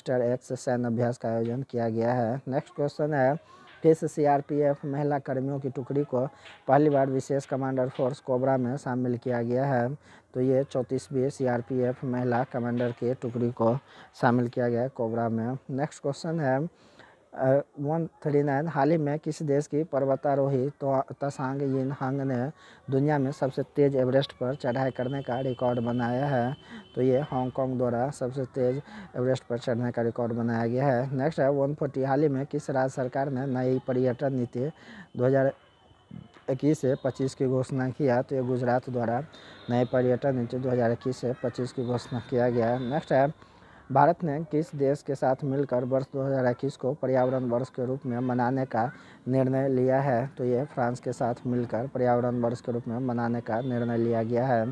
स्टार एक्स सैन्य अभ्यास का आयोजन किया गया है नेक्स्ट क्वेश्चन है फिर सीआरपीएफ महिला कर्मियों की टुकड़ी को पहली बार विशेष कमांडर फोर्स कोबरा में शामिल किया गया है तो ये चौंतीसवीं सीआरपीएफ महिला कमांडर की टुकड़ी को शामिल किया गया है कोबरा में नेक्स्ट क्वेश्चन है वन थर्टी नाइन हाल ही में किस देश की पर्वतारोही तो तसांग यिनहांग ने दुनिया में सबसे तेज़ एवरेस्ट पर चढ़ाई करने का रिकॉर्ड बनाया है तो ये हांगकांग द्वारा सबसे तेज़ एवरेस्ट पर चढ़ने का रिकॉर्ड बनाया गया है नेक्स्ट है वन फोर्टी हाल ही में किस राज्य सरकार ने नई पर्यटन नीति दो इक्कीस से पच्चीस की घोषणा किया तो ये गुजरात द्वारा नए पर्यटन नीति दो हज़ार इक्कीस से पच्चीस की घोषणा किया गया है नेक्स्ट है भारत ने किस देश के साथ मिलकर वर्ष 2021 को पर्यावरण वर्ष के रूप में मनाने का निर्णय लिया है तो ये फ्रांस के साथ मिलकर पर्यावरण वर्ष के रूप में मनाने का निर्णय लिया गया है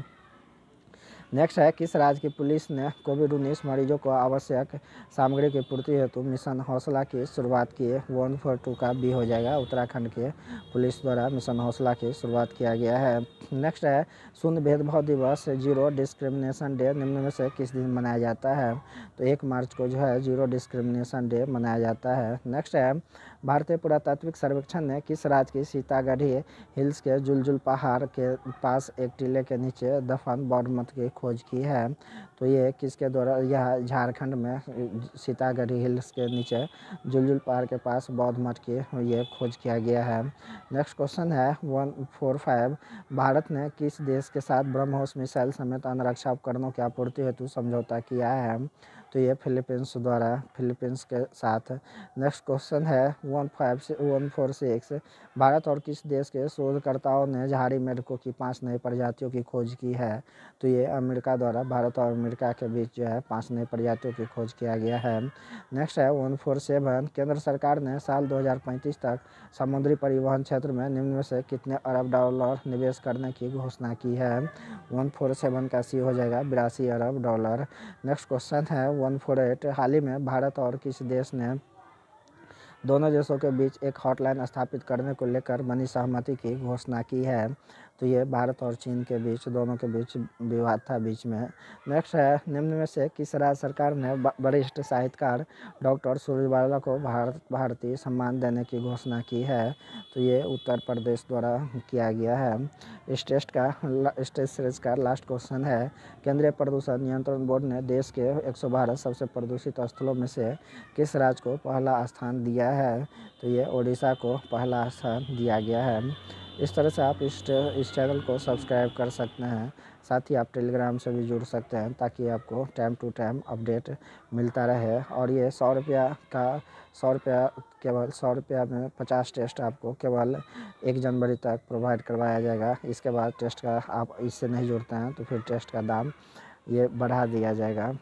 नेक्स्ट है किस राज्य की पुलिस ने कोविड उन्नीस मरीजों को आवश्यक सामग्री की पूर्ति हेतु मिशन हौसला की शुरुआत की है वन फोर टू का भी हो जाएगा उत्तराखंड के पुलिस द्वारा मिशन हौसला की शुरुआत किया गया है नेक्स्ट है शून्य भेदभाव दिवस जीरो डिस्क्रिमिनेशन डे निम्न में से किस दिन मनाया जाता है तो एक मार्च को जो है जीरो डिस्क्रिमिनेशन डे मनाया जाता है नेक्स्ट है भारतीय पुरातात्विक सर्वेक्षण ने किस राज्य की सीतागढ़ी हिल्स के जुलजुल पहाड़ के पास एक टीले के नीचे दफन मठ की खोज की है तो ये किसके द्वारा यह झारखंड में सीतागढ़ी हिल्स के नीचे जुलजुल पहाड़ के पास बौद्ध मठ की ये खोज किया गया है नेक्स्ट क्वेश्चन है वन फोर फाइव भारत ने किस देश के साथ ब्रह्मोस मिसाइल समेत अन्य रक्षा उपकरणों की आपूर्ति हेतु समझौता किया है तो ये फिलीपींस द्वारा फिलीपींस के साथ नेक्स्ट क्वेश्चन है वन फाइव से वन फोर सिक्स भारत और किस देश के शोधकर्ताओं ने झाड़ी मेढकों की पांच नई प्रजातियों की खोज की है तो ये अमेरिका द्वारा भारत और अमेरिका के बीच जो है पाँच नई प्रजातियों की खोज किया गया है नेक्स्ट है वन फोर सेवन केंद्र सरकार ने साल दो तक समुद्री परिवहन क्षेत्र में निम्न से कितने अरब डॉलर निवेश करने की घोषणा की है वन फोर सेवन का सी हो जाएगा बिरासी अरब डॉलर नेक्स्ट क्वेश्चन है वन फोर एट हाल ही में भारत और किस देश ने दोनों देशों के बीच एक हॉटलाइन स्थापित करने को लेकर बनी सहमति की घोषणा की है तो ये भारत और चीन के बीच दोनों के बीच विवाद था बीच में नेक्स्ट है निम्न में से किस राज्य सरकार ने वरिष्ठ साहित्यकार डॉक्टर सूर्य बाला को भारत भारतीय सम्मान देने की घोषणा की है तो ये उत्तर प्रदेश द्वारा किया गया है इस टेस्ट का इस टेस्ट सीरीज का लास्ट क्वेश्चन है केंद्रीय प्रदूषण नियंत्रण बोर्ड ने देश के 112 सबसे प्रदूषित स्थलों में से किस राज्य को पहला स्थान दिया है तो ये ओडिशा को पहला स्थान दिया गया है इस तरह से आप इस इस चैनल को सब्सक्राइब कर सकते हैं साथ ही आप टेलीग्राम से भी जुड़ सकते हैं ताकि आपको टाइम टू टाइम अपडेट मिलता रहे और ये सौ रुपया का सौ रुपया केवल सौ रुपया में पचास टेस्ट आपको केवल एक जनवरी तक प्रोवाइड करवाया जाएगा इसके बाद टेस्ट का आप इससे नहीं जुड़ते हैं तो फिर टेस्ट का दाम ये बढ़ा दिया जाएगा